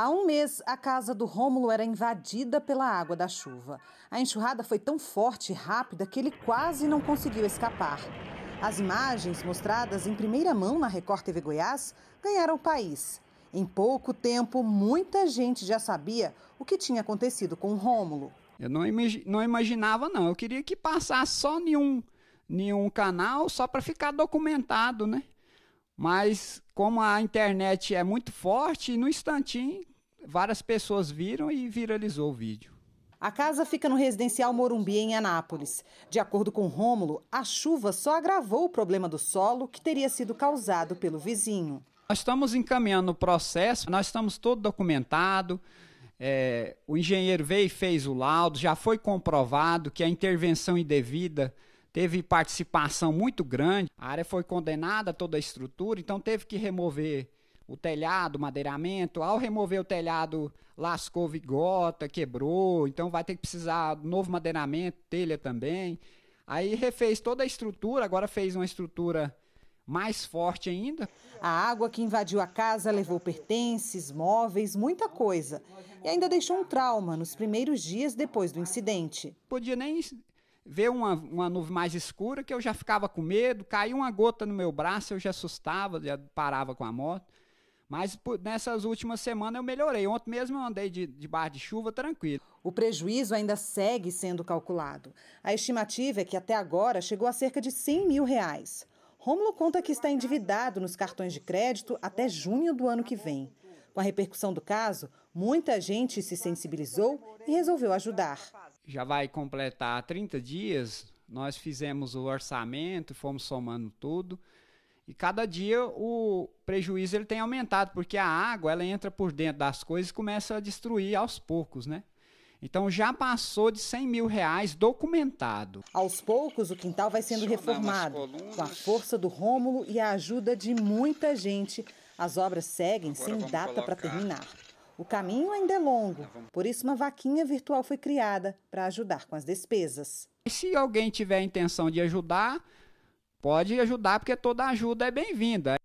Há um mês, a casa do Rômulo era invadida pela água da chuva. A enxurrada foi tão forte e rápida que ele quase não conseguiu escapar. As imagens mostradas em primeira mão na Record TV Goiás ganharam o país. Em pouco tempo, muita gente já sabia o que tinha acontecido com o Rômulo. Eu não, imag não imaginava, não. Eu queria que passasse só nenhum, nenhum canal, só para ficar documentado, né? Mas como a internet é muito forte, no instantinho várias pessoas viram e viralizou o vídeo. A casa fica no residencial Morumbi, em Anápolis. De acordo com Rômulo, a chuva só agravou o problema do solo que teria sido causado pelo vizinho. Nós estamos encaminhando o processo, nós estamos todo documentado. É, o engenheiro veio e fez o laudo, já foi comprovado que a intervenção indevida teve participação muito grande. A área foi condenada, toda a estrutura, então teve que remover o telhado, madeiramento. Ao remover o telhado, lascou vigota, quebrou, então vai ter que precisar de novo madeiramento, telha também. Aí refez toda a estrutura, agora fez uma estrutura mais forte ainda. A água que invadiu a casa levou pertences, móveis, muita coisa. E ainda deixou um trauma nos primeiros dias depois do incidente. Podia nem ver uma, uma nuvem mais escura que eu já ficava com medo, caiu uma gota no meu braço, eu já assustava, já parava com a moto. Mas nessas últimas semanas eu melhorei. Ontem mesmo eu andei de, de bar de chuva tranquilo. O prejuízo ainda segue sendo calculado. A estimativa é que até agora chegou a cerca de 100 mil reais. Rômulo conta que está endividado nos cartões de crédito até junho do ano que vem. Com a repercussão do caso, muita gente se sensibilizou e resolveu ajudar. Já vai completar 30 dias, nós fizemos o orçamento, fomos somando tudo. E cada dia o prejuízo ele tem aumentado, porque a água ela entra por dentro das coisas e começa a destruir aos poucos, né? Então já passou de 100 mil reais documentado. Aos poucos, o quintal vai sendo reformado. Com a força do Rômulo e a ajuda de muita gente, as obras seguem Agora sem data para terminar. O caminho ainda é longo, por isso uma vaquinha virtual foi criada para ajudar com as despesas. E se alguém tiver a intenção de ajudar, pode ajudar, porque toda ajuda é bem-vinda.